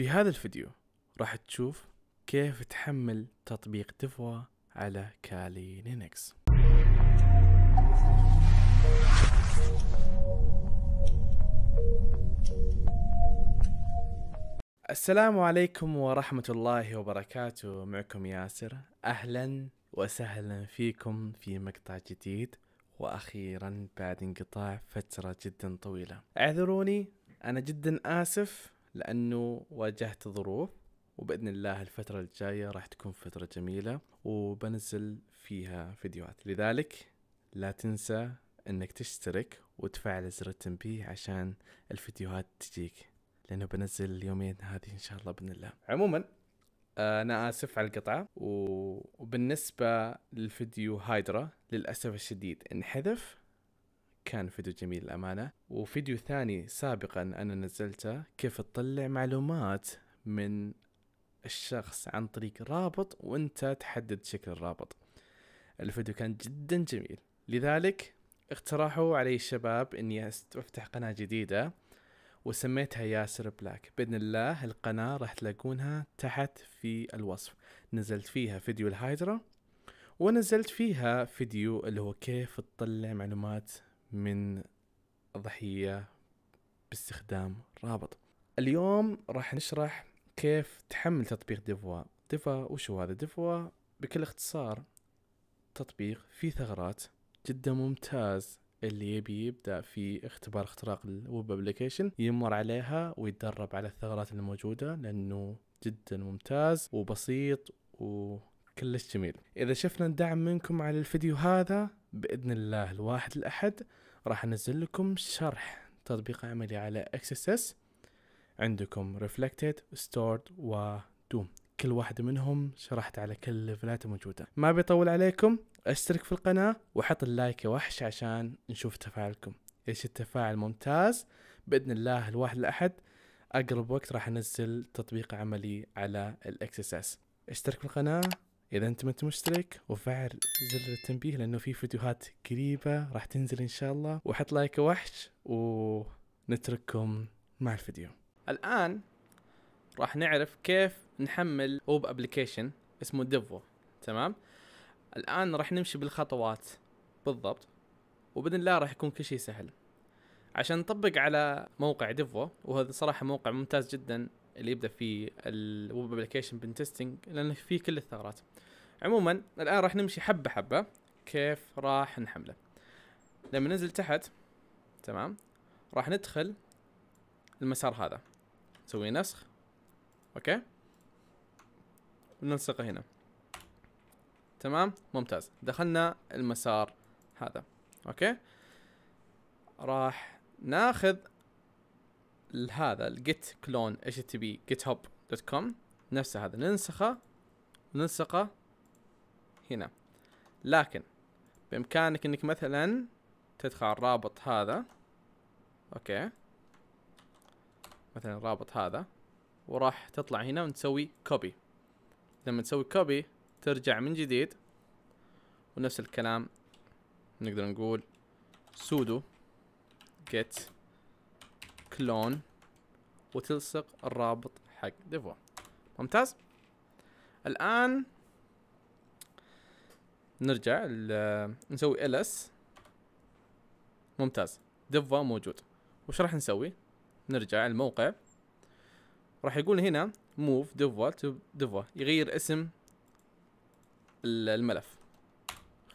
في هذا الفيديو راح تشوف كيف تحمل تطبيق تفوى على كالي لينكس السلام عليكم ورحمة الله وبركاته معكم ياسر أهلا وسهلا فيكم في مقطع جديد وأخيرا بعد انقطاع فترة جدا طويلة اعذروني أنا جدا آسف لأنه واجهت ظروف وبإذن الله الفترة الجاية راح تكون فترة جميلة وبنزل فيها فيديوهات لذلك لا تنسى أنك تشترك وتفعل زر التنبيه عشان الفيديوهات تجيك لأنه بنزل اليومين هذه إن شاء الله بإذن الله عموما آه، أنا آسف على القطعة وبالنسبة للفيديو هايدرا للأسف الشديد انحذف كان فيديو جميل للأمانة وفيديو ثاني سابقا أنا نزلته كيف تطلع معلومات من الشخص عن طريق رابط وانت تحدد شكل الرابط الفيديو كان جدا جميل لذلك اقترحوا علي الشباب اني افتح قناة جديدة وسميتها ياسر بلاك بإذن الله القناة راح تلاقونها تحت في الوصف نزلت فيها فيديو الهايدرا ونزلت فيها فيديو اللي هو كيف تطلع معلومات من ضحية باستخدام رابط اليوم راح نشرح كيف تحمل تطبيق ديفوا ديفوا وشو هذا ديفوا بكل اختصار تطبيق فيه ثغرات جدا ممتاز اللي يبي يبدا في اختبار اختراق الويب ابلكيشن يمر عليها ويتدرب على الثغرات الموجوده لانه جدا ممتاز وبسيط وكلش جميل اذا شفنا الدعم منكم على الفيديو هذا باذن الله الواحد الاحد راح انزل لكم شرح تطبيق عملي على اكسس عندكم ريفلكتد ستورد ودوم كل واحد منهم شرحت على كل الليفلات الموجوده ما بيطول عليكم اشترك في القناه وحط اللايك يا وحش عشان نشوف تفاعلكم ايش التفاعل ممتاز باذن الله الواحد الاحد اقرب وقت راح انزل تطبيق عملي على الاكسس اشترك في القناه اذا انت ما انت مشترك وفعل زر التنبيه لانه في فيديوهات قريبه راح تنزل ان شاء الله وحط لايك وحش ونترككم مع الفيديو الان راح نعرف كيف نحمل اوب ابلكيشن اسمه ديفو تمام الان راح نمشي بالخطوات بالضبط وباذن الله راح يكون كل شيء سهل عشان نطبق على موقع ديفو وهذا صراحه موقع ممتاز جدا اللي يبدا في الويب ابلكيشن بن تيستنج لان فيه كل الثغرات عموما الان راح نمشي حبه حبه كيف راح نحمله لما ننزل تحت تمام راح ندخل المسار هذا نسوي نسخ اوكي ونلصقه هنا تمام ممتاز دخلنا المسار هذا اوكي راح ناخذ لهذا الجيت كلون اتش تي بي جيت هاب دوت كوم نفسه هذا ننسخه ننسخه هنا لكن بامكانك انك مثلا تدخل على الرابط هذا اوكي مثلا الرابط هذا وراح تطلع هنا ونسوي كوبي لما تسوي كوبي ترجع من جديد ونفس الكلام نقدر نقول سودو get كلون وتلصق الرابط حق ديفو ممتاز الآن نرجع نسوي ls ممتاز ديفو موجود وش راح نسوي نرجع الموقع راح يقول هنا موف ديفو تو ديفو يغير اسم الملف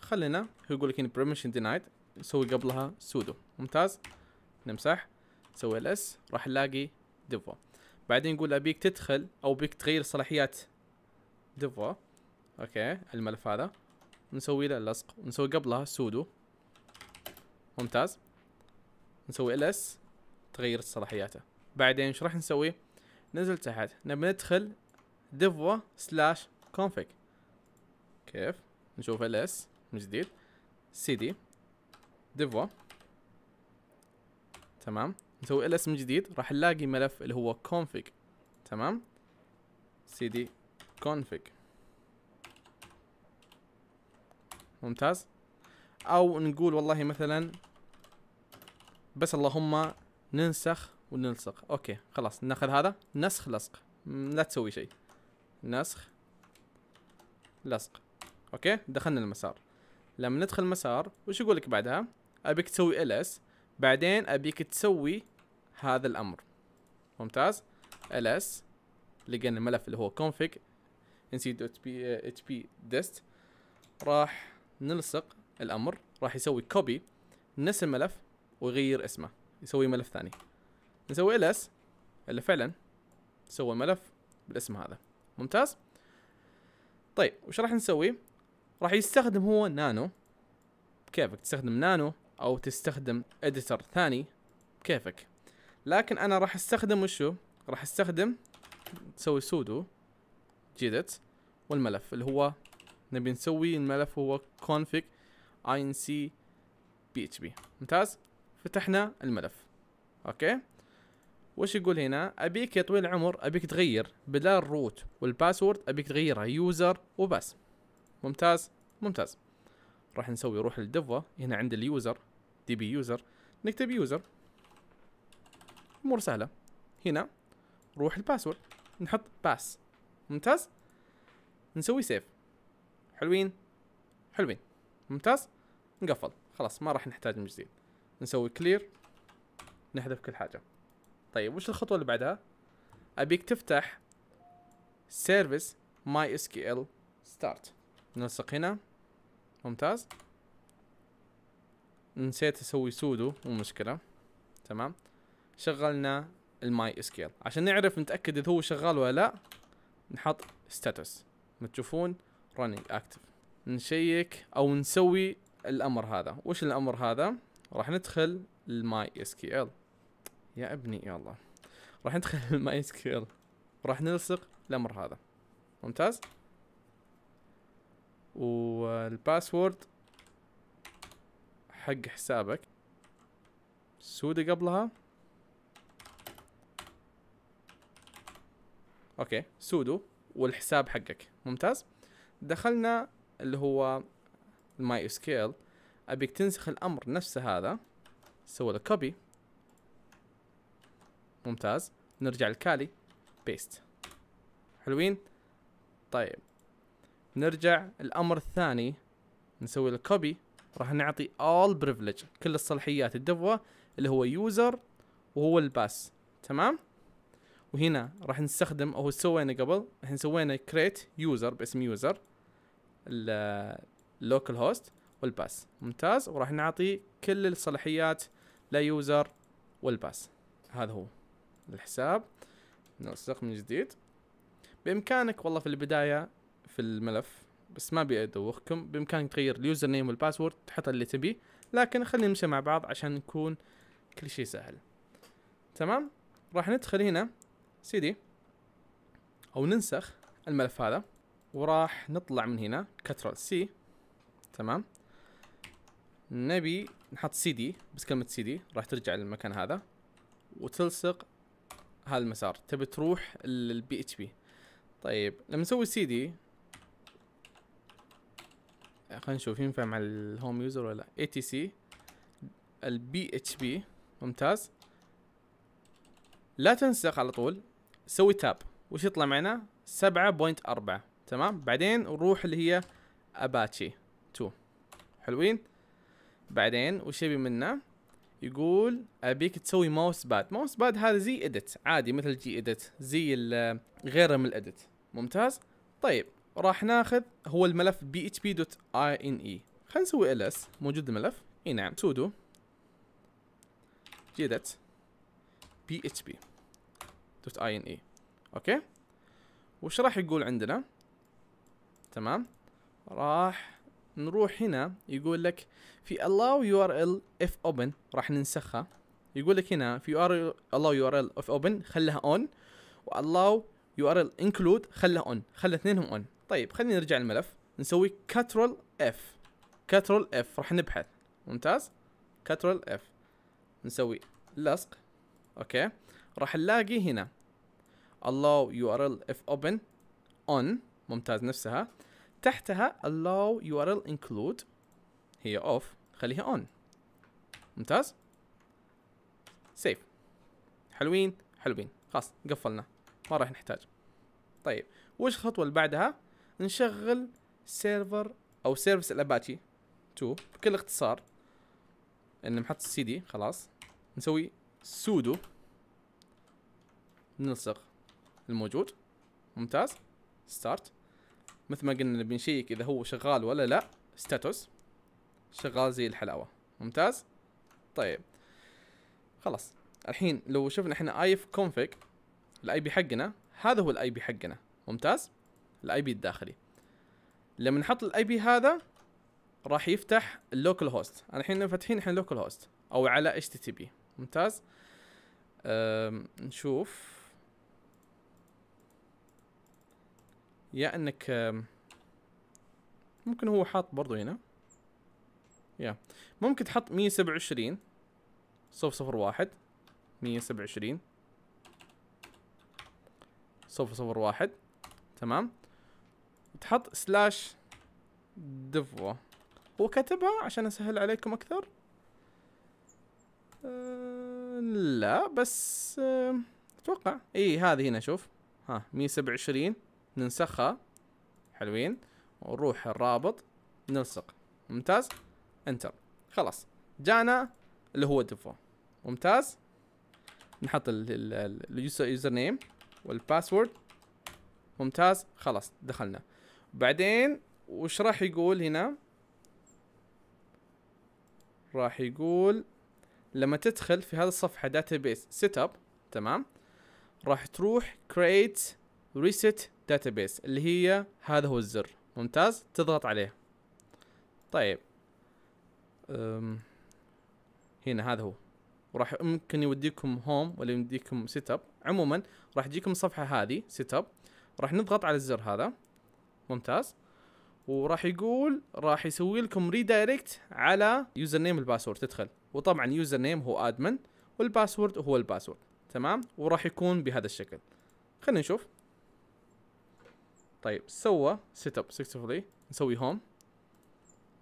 خلينا يقول لك هنا permission denied نسوي قبلها سودو ممتاز نمسح نسوي الاس راح نلاقي ديفا بعدين نقول ابيك تدخل او بيك تغير صلاحيات ديفا اوكي الملف هذا نسوي له لصق نسوي قبلها سودو ممتاز نسوي ls تغير صلاحياته بعدين ايش راح نسوي ننزل تحت نبي ندخل ديفو سلاش كونفيك كيف نشوف ls من جديد سي دي تمام نسوي ls من جديد راح نلاقي ملف اللي هو config تمام cd config ممتاز او نقول والله مثلا بس اللهم ننسخ ونلصق اوكي خلاص ناخذ هذا نسخ لصق لا تسوي شيء نسخ لصق اوكي دخلنا المسار لما ندخل المسار وش يقول لك بعدها ابيك تسوي ls بعدين ابيك تسوي هذا الامر ممتاز ls لقينا الملف اللي هو config nc.php dist راح نلصق الامر راح يسوي كوبي نفس الملف ويغير اسمه يسوي ملف ثاني نسوي ls اللي فعلا سوى ملف بالاسم هذا ممتاز طيب وش راح نسوي راح يستخدم هو نانو كيفك تستخدم نانو او تستخدم اديتر ثاني كيفك لكن انا راح استخدم وشو راح استخدم تسوي سودو جيدت والملف اللي هو نبي نسوي الملف هو config inc php ممتاز فتحنا الملف اوكي وش يقول هنا ابيك يا طويل العمر ابيك تغير بدال الروت والباسورد ابيك تغيرها يوزر وبس ممتاز ممتاز راح نسوي روح للدفة هنا عند اليوزر دي بي يوزر نكتب يوزر امور سهله هنا روح الباسورد نحط باس ممتاز نسوي سيف حلوين حلوين ممتاز نقفل خلاص ما راح نحتاج من جديد نسوي كلير نحذف كل حاجه طيب وش الخطوه اللي بعدها ابيك تفتح سيرفيس ماي اس كي ال ستارت نلصق هنا ممتاز نسيت اسوي سودو مو مشكله تمام شغلنا الماي اسكيل عشان نعرف نتاكد اذا هو شغال ولا لا نحط ستاتس تشوفون رننج اكتف نشيك او نسوي الامر هذا وش الامر هذا راح ندخل الماي اس ال يا ابني يا الله راح ندخل الماي اس كيو ال راح نلصق الامر هذا ممتاز والباسورد حق حسابك سودة قبلها اوكي سودو والحساب حقك ممتاز دخلنا اللي هو الماي اسكيل ابيك تنسخ الامر نفسه هذا سوي له كوبي ممتاز نرجع الكالي بيست حلوين طيب نرجع الامر الثاني نسوي له كوبي راح نعطي all privilege كل الصلاحيات الدفوة اللي هو يوزر وهو الباس تمام وهنا راح نستخدم او سوينا قبل الحين سوينا كريت يوزر باسم يوزر اللوكال هوست والباس ممتاز وراح نعطي كل الصلاحيات ليوزر والباس هذا هو الحساب نلصق من جديد بامكانك والله في البدايه في الملف بس ما ابي ادوخكم بامكانك تغير اليوزر نيم والباسورد تحط اللي تبي لكن خلينا نمشي مع بعض عشان نكون كل شيء سهل تمام راح ندخل هنا سي دي او ننسخ الملف هذا وراح نطلع من هنا كترول سي تمام نبي نحط سي دي بس كلمة سي دي راح ترجع للمكان هذا وتلصق هذا المسار تبي تروح للبي اتش بي طيب لما نسوي سي دي خلينا نشوف ينفع مع الهوم يوزر ولا اي تي سي البي اتش بي ممتاز لا تنسخ على طول سوي تاب وش يطلع معنا 7.4 تمام بعدين نروح اللي هي اباتشي 2 حلوين بعدين وش يبي منا يقول ابيك تسوي ماوس باد ماوس باد هذا زي اديت عادي مثل جي اديت زي غيره من الاديت ممتاز طيب راح ناخذ هو الملف بي اتش بي دوت اي ان اي خلينا نسوي ال اس موجود الملف اي نعم سودو جي اديت بي اتش بي دوت اي ان اي اوكي وش راح يقول عندنا تمام راح نروح هنا يقول لك في allow url if open راح ننسخها يقول لك هنا في URL allow url if open خلها on و allow url include خلها on خلى اثنينهم on طيب خلينا نرجع الملف نسوي control f control f راح نبحث ممتاز control f نسوي لصق اوكي راح نلاقي هنا allow URL if open on ممتاز نفسها تحتها allow URL include هي off خليها on ممتاز سيف حلوين حلوين خلاص قفلنا ما راح نحتاج طيب وش الخطوة اللي بعدها نشغل سيرفر او سيرفس الاباتشي 2 بكل اختصار ان نحط السي دي خلاص نسوي سودو نلصق الموجود ممتاز ستارت مثل ما قلنا بنشيك اذا هو شغال ولا لا ستاتوس شغال زي الحلاوه ممتاز طيب خلاص الحين لو شفنا احنا ايف كونفيج الاي بي حقنا هذا هو الاي بي حقنا ممتاز الاي بي الداخلي لما نحط الاي بي هذا راح يفتح اللوكال هوست الحين فاتحين احنا لوكال هوست او على اتش تي تي بي ممتاز نشوف يا انك ممكن هو حاط برضو هنا يا ممكن تحط 127 صف صفر واحد 127 صف صفر واحد تمام تحط سلاش دفو هو كتبها عشان اسهل عليكم اكثر آه، لا بس اتوقع اي هذه هنا شوف ها 127 ننسخها حلوين ونروح الرابط نلصق ممتاز انتر خلاص جانا اللي هو ديفو ممتاز نحط اليوزر نيم والباسورد ممتاز خلاص دخلنا بعدين وش راح يقول هنا راح يقول لما تدخل في هذه الصفحة database setup تمام راح تروح create reset داتابيس اللي هي هذا هو الزر ممتاز تضغط عليه طيب أم هنا هذا هو وراح ممكن يوديكم هوم ولا يوديكم سيت اب عموما راح تجيكم الصفحه هذه سيت اب راح نضغط على الزر هذا ممتاز وراح يقول راح يسوي لكم ريدايركت على يوزر نيم الباسورد تدخل وطبعا يوزر نيم هو ادمن والباسورد هو الباسورد تمام وراح يكون بهذا الشكل خلينا نشوف طيب سوى سيت اب سكسسفلي نسوي هوم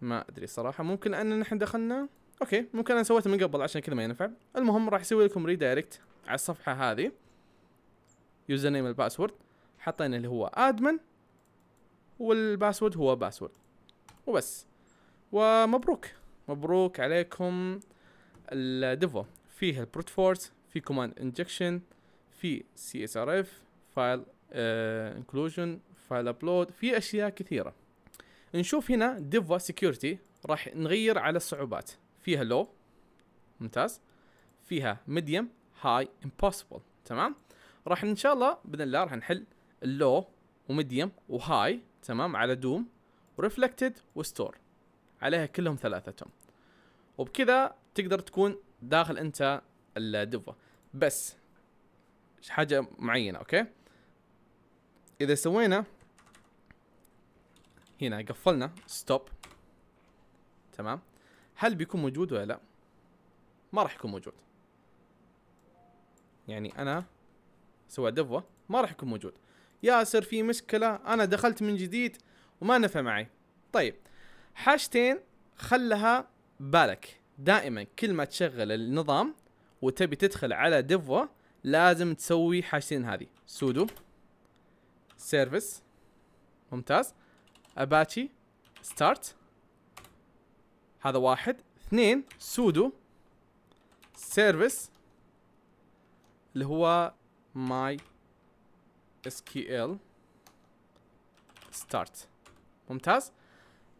ما ادري صراحه ممكن ان نحن دخلنا اوكي ممكن انا سويته من قبل عشان كذا ما ينفع المهم راح يسوي لكم ريدايركت على الصفحه هذه يوزر نيم الباسورد حطينا اللي هو ادمن والباسورد هو باسورد وبس ومبروك مبروك عليكم الديفو فيه البروت فورس في كوماند انجكشن في سي اس ار اف فايل انكلوجن فايل ابلود في اشياء كثيره نشوف هنا ديفا سكيورتي راح نغير على الصعوبات فيها لو ممتاز فيها ميديوم هاي امبوسيبل تمام راح ان شاء الله باذن الله راح نحل اللو وميديوم وهاي تمام على دوم وريفلكتد وستور عليها كلهم ثلاثتهم وبكذا تقدر تكون داخل انت الدفة بس حاجه معينه اوكي اذا سوينا هنا قفلنا ستوب تمام هل بيكون موجود ولا لا ما راح يكون موجود يعني انا سوى دفوه ما راح يكون موجود ياسر في مشكله انا دخلت من جديد وما نفع معي طيب حاجتين خلها بالك دائما كل ما تشغل النظام وتبي تدخل على دفوة لازم تسوي حاجتين هذه سودو سيرفيس ممتاز اباتشي ستارت هذا واحد اثنين سودو سيرفيس اللي هو ماي اس كي ال ستارت ممتاز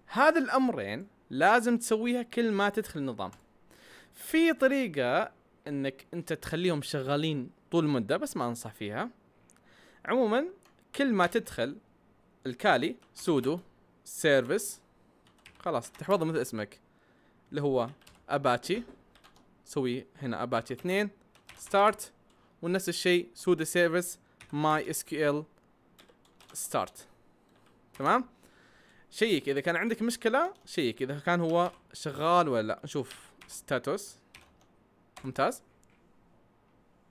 هذا الامرين لازم تسويها كل ما تدخل النظام في طريقة انك انت تخليهم شغالين طول المدة بس ما انصح فيها عموما كل ما تدخل الكالي سودو سيرفيس خلاص تحفظه مثل اسمك اللي هو اباتشي سوي هنا اباتشي اثنين ستارت ونفس الشيء سودو سيرفيس ماي اس كيو ال ستارت تمام شيك اذا كان عندك مشكله شيك اذا كان هو شغال ولا لا نشوف ستاتوس ممتاز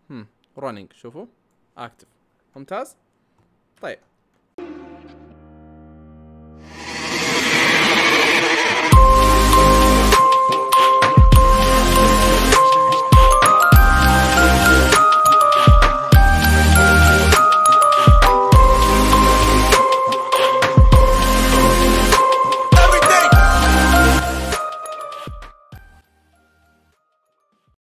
هم رننج شوفوا اكتف ممتاز طيب